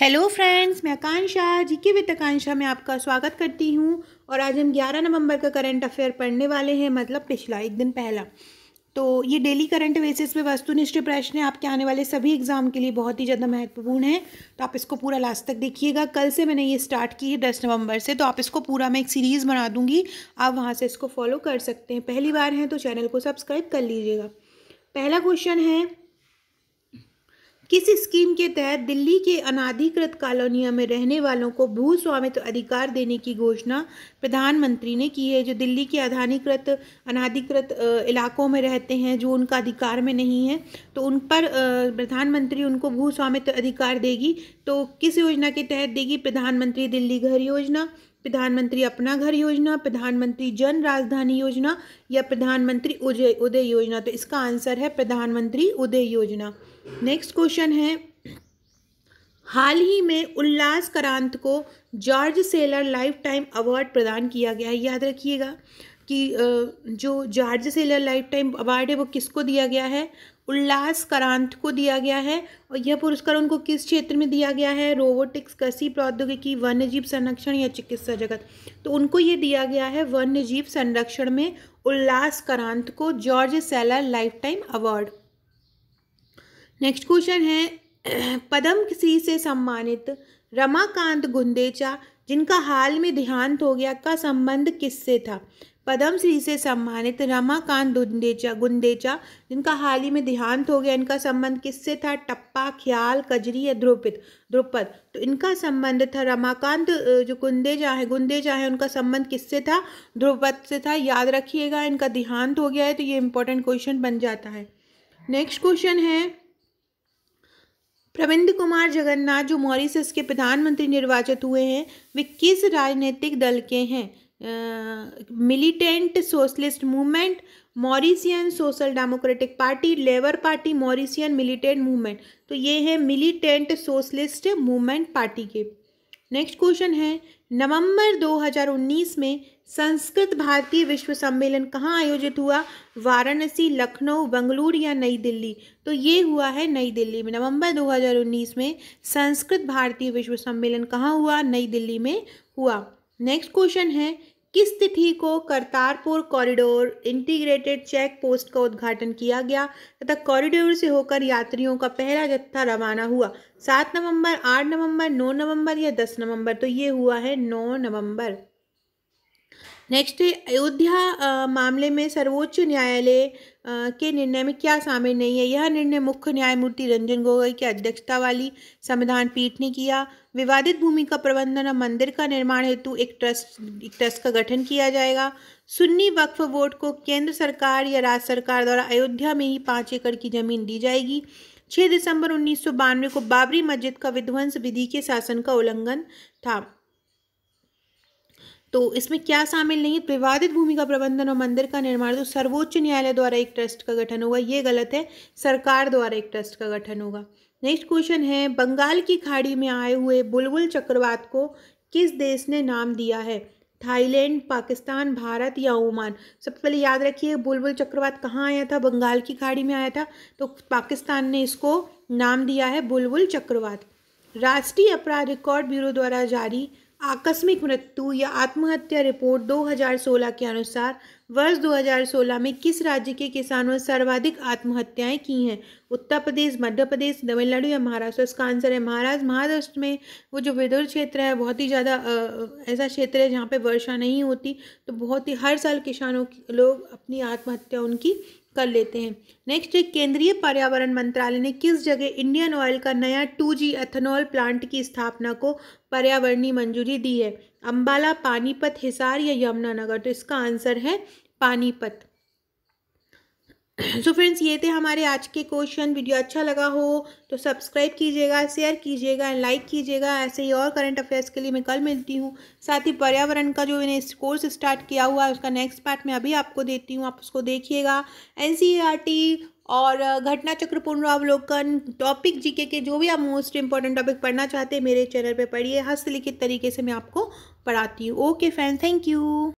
hello friends मैं आकांक्षा जी के वित्त आकांक्षा में आपका स्वागत करती हूँ और आज हम 11 नवंबर का करंट अफेयर पढ़ने वाले हैं मतलब पिछला एक दिन पहला तो ये डेली करंट बेसिस पे वस्तुनिष्ठ प्रश्न आपके आने वाले सभी एग्ज़ाम के लिए बहुत ही ज़्यादा महत्वपूर्ण है तो आप इसको पूरा लास्ट तक देखिएगा कल से मैंने ये स्टार्ट की है दस नवंबर से तो आप इसको पूरा मैं एक सीरीज़ बना दूँगी आप वहाँ से इसको फॉलो कर सकते हैं पहली बार हैं तो चैनल को सब्सक्राइब कर लीजिएगा पहला क्वेश्चन है किस स्कीम के तहत दिल्ली के अनाधिकृत कॉलोनिया में रहने वालों को भू स्वामित्व अधिकार देने की घोषणा प्रधानमंत्री ने की है जो दिल्ली के अधानीकृत अनाधिकृत इलाकों में रहते हैं जो उनका अधिकार में नहीं है तो उन पर प्रधानमंत्री उनको भू स्वामित्व अधिकार देगी तो किस योजना के तहत देगी प्रधानमंत्री दिल्ली घर योजना प्रधानमंत्री अपना घर योजना प्रधानमंत्री जन राजधानी योजना या प्रधानमंत्री उदय उदय योजना तो इसका आंसर है प्रधानमंत्री उदय योजना नेक्स्ट क्वेश्चन है हाल ही में उल्लास करांत को George Schaller lifetime award प्रदान किया गया है याद रखिएगा कि जो George Schaller lifetime award है वो किसको दिया गया है उल्लास करांत को दिया गया है और यह पुरस्कार उनको किस क्षेत्र में दिया गया है रोबोटिक्स कृषि प्रौद्योगिकी वन्यजीव संरक्षण या चिकित्सा जगत तो उनको ये दिया गया है वन्यजीव संरक्षण में उल्लास करांत को George Schaller lifetime award next question है पद्म श्री से सम्मानित रमाकांत गुंदेचा जिनका हाल में देहांत हो गया का संबंध किससे था पद्म श्री से सम्मानित रमाकांत गुंदेचा गुंदेचा जिनका हाल ही में देहांत हो गया इनका संबंध किससे था टप्पा ख्याल कजरी या द्रुपित द्रुपद तो इनका संबंध था रमाकांत जो गुंदेजा है गुंदेजा है उनका संबंध किससे था द्रुपद से था याद रखिएगा इनका देहांत हो गया है तो ये इंपॉर्टेंट क्वेश्चन बन जाता है नेक्स्ट क्वेश्चन है प्रविंद कुमार जगन्नाथ जो मॉरिसस के प्रधानमंत्री निर्वाचित हुए हैं वे किस राजनीतिक दल के हैं militant socialist movement Mauritian social democratic party labour party Mauritian militant movement तो ये है मिलिटेंट सोशलिस्ट मूवमेंट पार्टी के नेक्स्ट क्वेश्चन है नवंबर 2019 में संस्कृत भारतीय विश्व सम्मेलन कहाँ आयोजित हुआ वाराणसी लखनऊ बंगलुरु या नई दिल्ली तो ये हुआ है नई दिल्ली में नवंबर 2019 में संस्कृत भारतीय विश्व सम्मेलन कहाँ हुआ नई दिल्ली में हुआ नेक्स्ट क्वेश्चन है किस तिथि को Kartarpur corridor integrated check post का उद्घाटन किया गया तथा कॉरिडोर से होकर यात्रियों का पहला जत्था रवाना हुआ सात नवंबर आठ नवंबर नौ नवंबर या दस नवंबर तो ये हुआ है नौ नवंबर नेक्स्ट अयोध्या मामले में सर्वोच्च न्यायालय के निर्णय में क्या शामिल नहीं है यह निर्णय मुख्य न्यायमूर्ति रंजन गोगोई की अध्यक्षता वाली संविधान पीठ ने किया विवादित भूमि का प्रबंधन और मंदिर का निर्माण हेतु एक ट्रस्ट एक ट्रस्ट का गठन किया जाएगा सुन्नी वक्फ बोर्ड को केंद्र सरकार या राज्य सरकार द्वारा अयोध्या में ही पाँच एकड़ की जमीन दी जाएगी छः दिसंबर उन्नीस को बाबरी मस्जिद का विध्वंस विधि के शासन का उल्लंघन था तो इसमें क्या शामिल नहीं है विवादित भूमि का प्रबंधन और मंदिर का निर्माण तो सर्वोच्च न्यायालय द्वारा एक ट्रस्ट का गठन होगा ये गलत है सरकार द्वारा एक ट्रस्ट का गठन होगा नेक्स्ट क्वेश्चन है बंगाल की खाड़ी में आए हुए बुलबुल चक्रवात को किस देश ने नाम दिया है थाईलैंड पाकिस्तान भारत या ओमान सबसे पहले याद रखिए बुलबुल चक्रवात कहाँ आया था बंगाल की खाड़ी में आया था तो पाकिस्तान ने इसको नाम दिया है बुलबुल चक्रवात राष्ट्रीय अपराध रिकॉर्ड ब्यूरो द्वारा जारी आकस्मिक मृत्यु या आत्महत्या रिपोर्ट 2016 के अनुसार वर्ष 2016 में किस राज्य के किसानों ने सर्वाधिक आत्महत्याएं की हैं उत्तर प्रदेश मध्य प्रदेश तमिलनाडु या महाराष्ट्र इसका आंसर है महाराष्ट्र महाराष्ट्र में वो जो विदुर क्षेत्र है बहुत ही ज़्यादा ऐसा क्षेत्र है जहाँ पे वर्षा नहीं होती तो बहुत ही हर साल किसानों लोग अपनी आत्महत्या उनकी कर लेते हैं नेक्स्ट केंद्रीय पर्यावरण मंत्रालय ने किस जगह इंडियन ऑयल का नया 2G एथेनॉल प्लांट की स्थापना को पर्यावरणीय मंजूरी दी है अम्बाला पानीपत हिसार या यमुनानगर तो इसका आंसर है पानीपत सो तो फ्रेंड्स ये थे हमारे आज के क्वेश्चन वीडियो अच्छा लगा हो तो सब्सक्राइब कीजिएगा शेयर कीजिएगा एंड लाइक कीजिएगा ऐसे ही और करंट अफेयर्स के लिए मैं कल मिलती हूँ साथ ही पर्यावरण का जो मैंने कोर्स स्टार्ट किया हुआ है उसका नेक्स्ट पार्ट मैं अभी आपको देती हूँ आप उसको देखिएगा एन e और घटना चक्र पुनरावलोकन टॉपिक जीके के जो भी आप मोस्ट इंपॉर्टेंट टॉपिक पढ़ना चाहते हैं मेरे चैनल पे पढ़िए हस्तलिखित तरीके से मैं आपको पढ़ाती हूँ ओके फ्रेंड थैंक यू